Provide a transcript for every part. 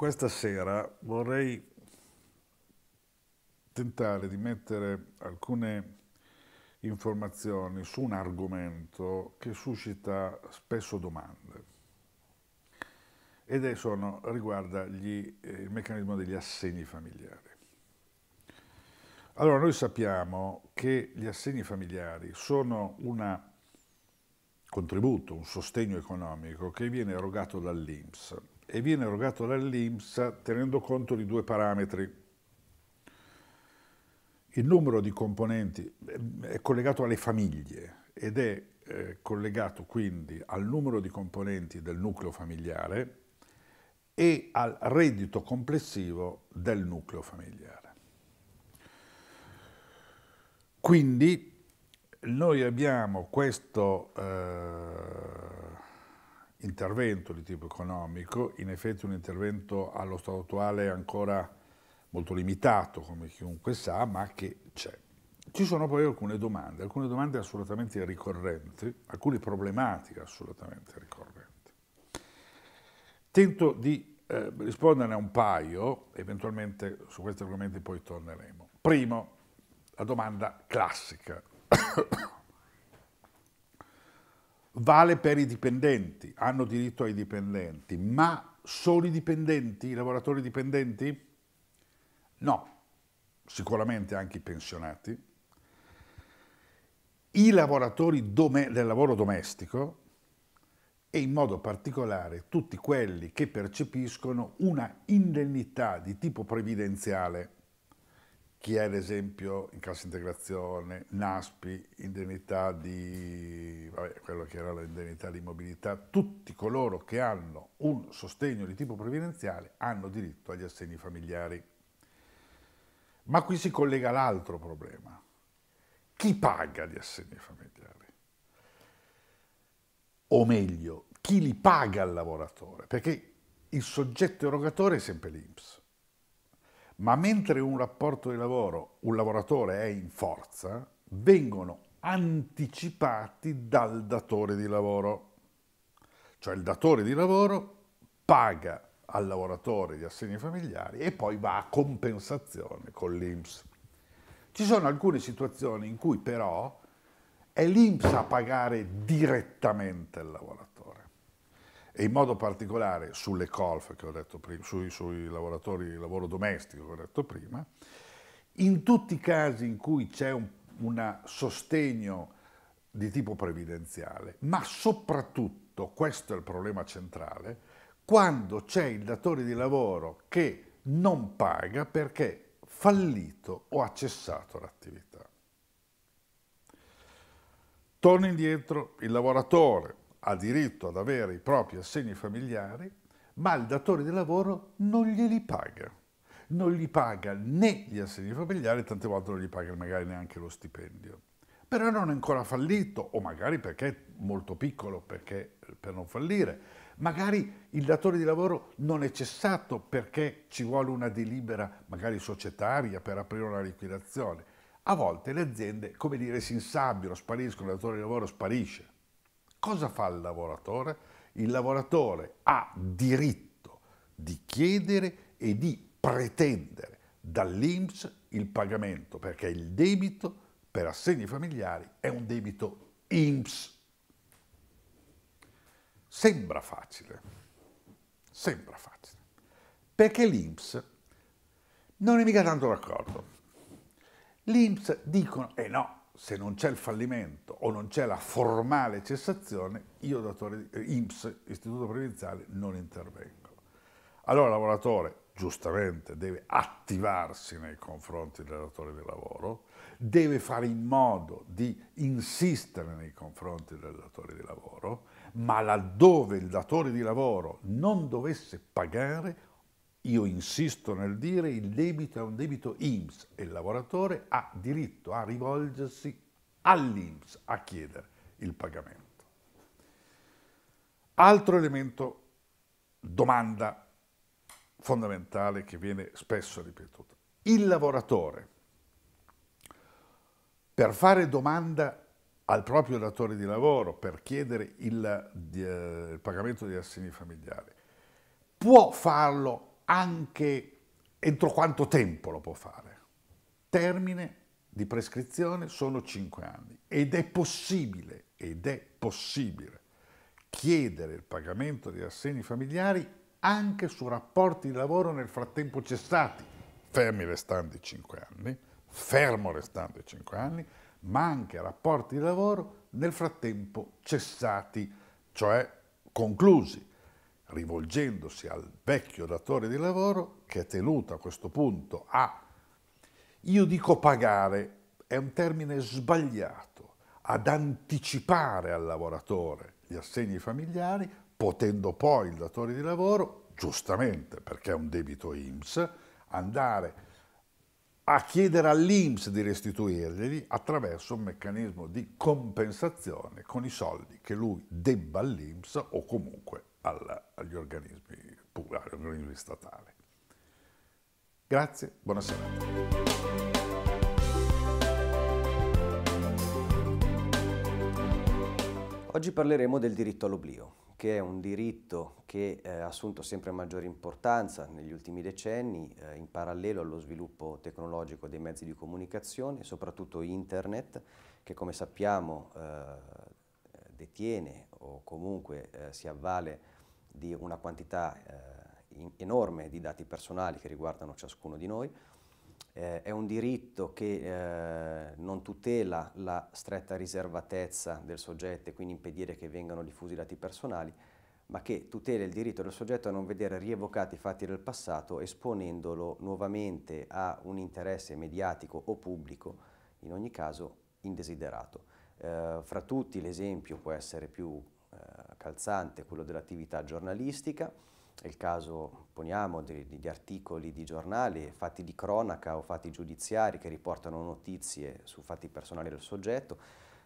Questa sera vorrei tentare di mettere alcune informazioni su un argomento che suscita spesso domande ed è sono, riguarda gli, eh, il meccanismo degli assegni familiari. Allora, noi sappiamo che gli assegni familiari sono un contributo, un sostegno economico che viene erogato dall'INPS e viene erogato dall'IMSS tenendo conto di due parametri. Il numero di componenti ehm, è collegato alle famiglie ed è eh, collegato quindi al numero di componenti del nucleo familiare e al reddito complessivo del nucleo familiare. Quindi noi abbiamo questo eh, intervento di tipo economico, in effetti un intervento allo stato attuale ancora molto limitato, come chiunque sa, ma che c'è. Ci sono poi alcune domande, alcune domande assolutamente ricorrenti, alcune problematiche assolutamente ricorrenti. Tento di eh, risponderne a un paio, eventualmente su questi argomenti poi torneremo. Primo, la domanda classica vale per i dipendenti, hanno diritto ai dipendenti, ma solo i dipendenti, i lavoratori dipendenti? No, sicuramente anche i pensionati. I lavoratori del lavoro domestico e in modo particolare tutti quelli che percepiscono una indennità di tipo previdenziale chi è ad esempio in cassa integrazione, NASPI, indennità di, vabbè, quello che era l'indennità di mobilità, tutti coloro che hanno un sostegno di tipo previdenziale hanno diritto agli assegni familiari. Ma qui si collega l'altro problema. Chi paga gli assegni familiari? O meglio, chi li paga al lavoratore? Perché il soggetto erogatore è sempre l'Inps ma mentre un rapporto di lavoro, un lavoratore è in forza, vengono anticipati dal datore di lavoro. Cioè il datore di lavoro paga al lavoratore gli assegni familiari e poi va a compensazione con l'INPS. Ci sono alcune situazioni in cui però è l'INPS a pagare direttamente il lavoratore e in modo particolare sulle colf che ho detto prima, sui, sui lavoratori di lavoro domestico che ho detto prima, in tutti i casi in cui c'è un una sostegno di tipo previdenziale, ma soprattutto, questo è il problema centrale, quando c'è il datore di lavoro che non paga perché è fallito o ha cessato l'attività. Torna indietro il lavoratore ha diritto ad avere i propri assegni familiari, ma il datore di lavoro non glieli paga. Non gli paga né gli assegni familiari, tante volte non gli paga magari neanche lo stipendio. Però non è ancora fallito, o magari perché è molto piccolo, perché, per non fallire. Magari il datore di lavoro non è cessato perché ci vuole una delibera, magari societaria, per aprire una liquidazione. A volte le aziende, come dire, si insabbiano, spariscono, il datore di lavoro sparisce. Cosa fa il lavoratore? Il lavoratore ha diritto di chiedere e di pretendere dall'Inps il pagamento, perché il debito per assegni familiari è un debito INPS. Sembra facile, sembra facile, perché l'INPS non è mica tanto d'accordo. L'INPS dicono, eh no, se non c'è il fallimento o non c'è la formale cessazione, io datore di IMSS, istituto previdenziale, non intervengo. Allora il lavoratore giustamente deve attivarsi nei confronti del datore di lavoro, deve fare in modo di insistere nei confronti del datore di lavoro, ma laddove il datore di lavoro non dovesse pagare io insisto nel dire il debito è un debito IMSS e il lavoratore ha diritto a rivolgersi all'IMSS a chiedere il pagamento. Altro elemento, domanda fondamentale che viene spesso ripetuta. Il lavoratore per fare domanda al proprio datore di lavoro, per chiedere il, eh, il pagamento degli assegni familiari, può farlo anche entro quanto tempo lo può fare. Termine di prescrizione sono 5 anni ed è possibile, ed è possibile chiedere il pagamento di assegni familiari anche su rapporti di lavoro nel frattempo cessati, fermi restando i 5 anni, fermo restando i 5 anni, ma anche rapporti di lavoro nel frattempo cessati, cioè conclusi rivolgendosi al vecchio datore di lavoro che è tenuto a questo punto a, io dico pagare, è un termine sbagliato, ad anticipare al lavoratore gli assegni familiari, potendo poi il datore di lavoro, giustamente perché è un debito IMSS, andare a a chiedere all'Inps di restituirglieli attraverso un meccanismo di compensazione con i soldi che lui debba all'Inps o comunque alla, agli, organismi, agli organismi statali. Grazie, buonasera. Oggi parleremo del diritto all'oblio che è un diritto che eh, ha assunto sempre maggiore importanza negli ultimi decenni eh, in parallelo allo sviluppo tecnologico dei mezzi di comunicazione, soprattutto internet, che come sappiamo eh, detiene o comunque eh, si avvale di una quantità eh, in, enorme di dati personali che riguardano ciascuno di noi eh, è un diritto che eh, non tutela la stretta riservatezza del soggetto e quindi impedire che vengano diffusi dati personali, ma che tutela il diritto del soggetto a non vedere rievocati i fatti del passato esponendolo nuovamente a un interesse mediatico o pubblico, in ogni caso indesiderato. Eh, fra tutti l'esempio può essere più eh, calzante quello dell'attività giornalistica, è il caso, poniamo, di, di, articoli di giornali, fatti di cronaca o fatti giudiziari che riportano notizie su fatti personali del soggetto.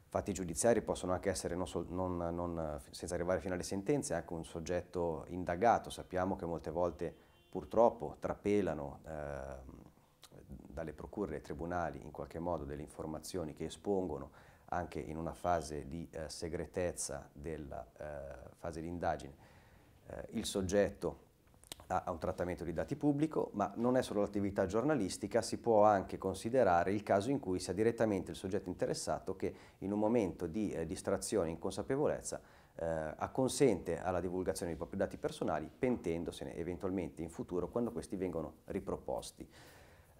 Fatti giudiziari possono anche essere, non so, non, non, senza arrivare fino alle sentenze, anche un soggetto indagato. Sappiamo che molte volte purtroppo trapelano eh, dalle procure dai tribunali in qualche modo delle informazioni che espongono anche in una fase di eh, segretezza della eh, fase di indagine eh, il soggetto a, a, un trattamento di dati pubblico, ma non è solo l'attività giornalistica, si può anche considerare il caso in cui sia direttamente il soggetto interessato che in un momento di eh, distrazione, inconsapevolezza, eh, acconsente alla divulgazione dei propri dati personali, pentendosene eventualmente in futuro quando questi vengono riproposti.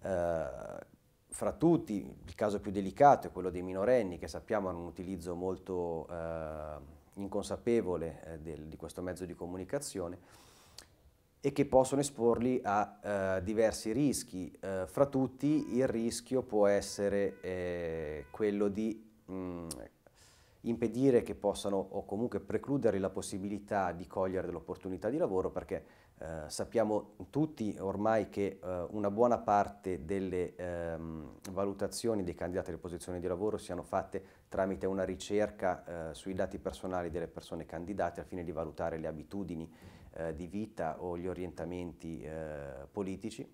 Eh, fra tutti, il caso più delicato è quello dei minorenni, che sappiamo hanno un utilizzo molto eh, inconsapevole eh, del, di questo mezzo di comunicazione e che possono esporli a eh, diversi rischi. Eh, fra tutti il rischio può essere eh, quello di mh, mm, impedire che possano o comunque precludere la possibilità di cogliere l'opportunità di lavoro perché eh, sappiamo tutti ormai che eh, una buona parte delle ehm, valutazioni dei candidati alle posizioni di lavoro siano fatte tramite una ricerca eh, sui dati personali delle persone candidate al fine di valutare le abitudini eh, di vita o gli orientamenti eh, politici,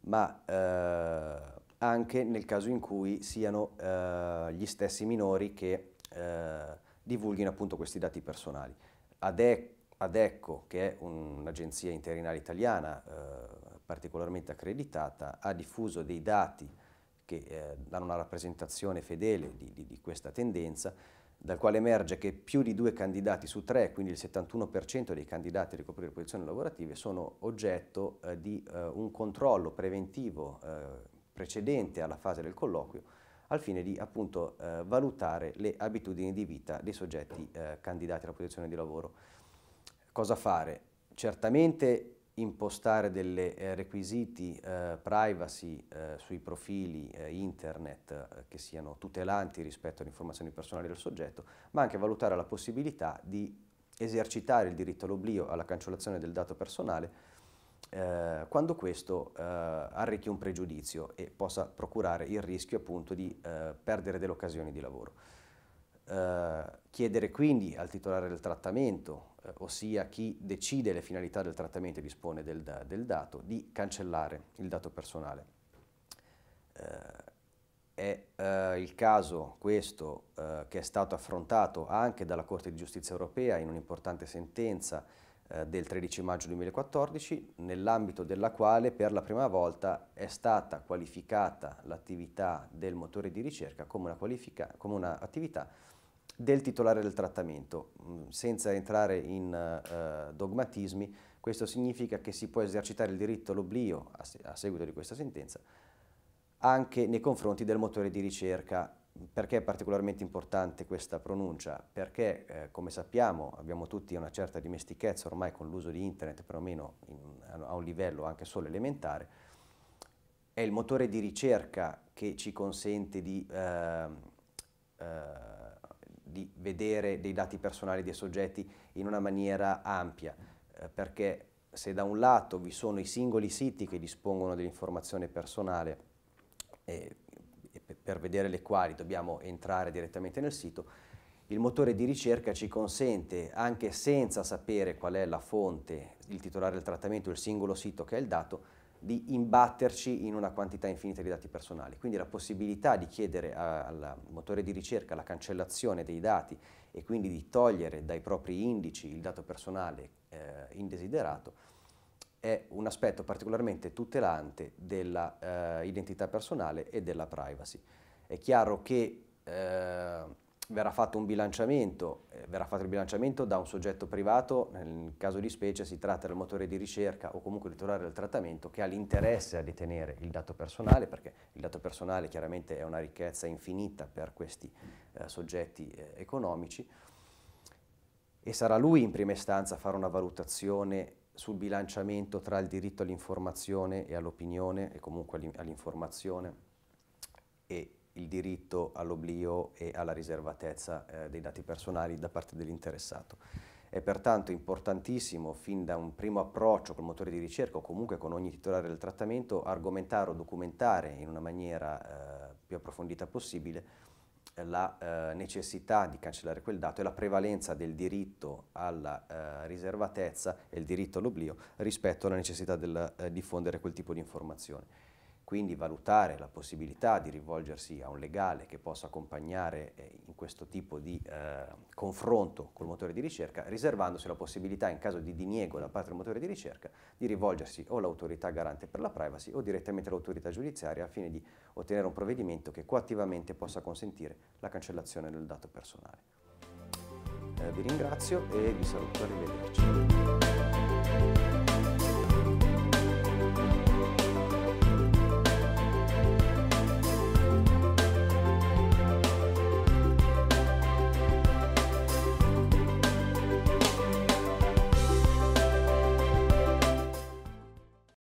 ma eh, anche nel caso in cui siano gli stessi minori che divulghino appunto questi dati personali. ADEC ADECO, che è un'agenzia interinale italiana eh, particolarmente accreditata, ha diffuso dei dati che eh, danno una rappresentazione fedele di, di, di, questa tendenza, dal quale emerge che più di due candidati su tre, quindi il 71% dei candidati a ricoprire posizioni lavorative, sono oggetto eh, di eh, un controllo preventivo eh, precedente alla fase del colloquio, al fine di appunto eh, valutare le abitudini di vita dei soggetti candidati alla posizione di lavoro. Cosa fare? Certamente impostare dei eh, requisiti eh, privacy eh, sui profili eh, internet eh, che siano tutelanti rispetto alle informazioni personali del soggetto, ma anche valutare la possibilità di esercitare il diritto all'oblio, alla cancellazione del dato personale, quando questo arricchi un pregiudizio e possa procurare il rischio appunto di perdere delle occasioni di lavoro. Eh, chiedere quindi al titolare del trattamento, eh, ossia chi decide le finalità del trattamento e dispone del, del dato, di cancellare il dato personale. Eh, è eh, il caso questo eh, che è stato affrontato anche dalla Corte di Giustizia europea in un'importante sentenza eh, del 13 maggio 2014, nell'ambito della quale per la prima volta è stata qualificata l'attività del motore di ricerca come un'attività del titolare del trattamento. Mm, senza entrare in uh, dogmatismi, questo significa che si può esercitare il diritto all'oblio, a, se a seguito di questa sentenza, anche nei confronti del motore di ricerca. Perché è particolarmente importante questa pronuncia? Perché, eh, come sappiamo, abbiamo tutti una certa dimestichezza ormai con l'uso di internet, perlomeno in, a un livello anche solo elementare, è il motore di ricerca che ci consente di ehm, eh, eh, di vedere dei dati personali dei soggetti in una maniera ampia, eh, perché se da un lato vi sono i singoli siti che dispongono dell'informazione personale eh, per vedere le quali dobbiamo entrare direttamente nel sito, il motore di ricerca ci consente, anche senza sapere qual è la fonte, il titolare del trattamento, il singolo sito che è il dato, di imbatterci in una quantità infinita di dati personali. Quindi la possibilità di chiedere eh, al motore di ricerca la cancellazione dei dati e quindi di togliere dai propri indici il dato personale eh, indesiderato è un aspetto particolarmente tutelante dell'identità eh, personale e della privacy. È chiaro che eh, verrà fatto un bilanciamento, eh, verrà fatto il bilanciamento da un soggetto privato, nel caso di specie si tratta del motore di ricerca o comunque il titolare del trattamento che ha l'interesse a detenere il dato personale, perché il dato personale chiaramente è una ricchezza infinita per questi eh, soggetti eh, economici e sarà lui in prima istanza a fare una valutazione sul bilanciamento tra il diritto all'informazione e all'opinione e comunque all'informazione e il diritto all'oblio e alla riservatezza eh, dei dati personali da parte dell'interessato. È pertanto importantissimo, fin da un primo approccio col motore di ricerca o comunque con ogni titolare del trattamento, argomentare o documentare in una maniera eh, più approfondita possibile eh, la eh, necessità di cancellare quel dato e la prevalenza del diritto alla eh, riservatezza e il diritto all'oblio rispetto alla necessità di eh, diffondere quel tipo di informazione quindi valutare la possibilità di rivolgersi a un legale che possa accompagnare eh, in questo tipo di eh, confronto col motore di ricerca, riservandosi la possibilità, in caso di diniego da parte del motore di ricerca, di rivolgersi o all'autorità garante per la privacy o direttamente all'autorità giudiziaria al fine di ottenere un provvedimento che coattivamente possa consentire la cancellazione del dato personale. Eh, vi ringrazio e vi saluto, arrivederci.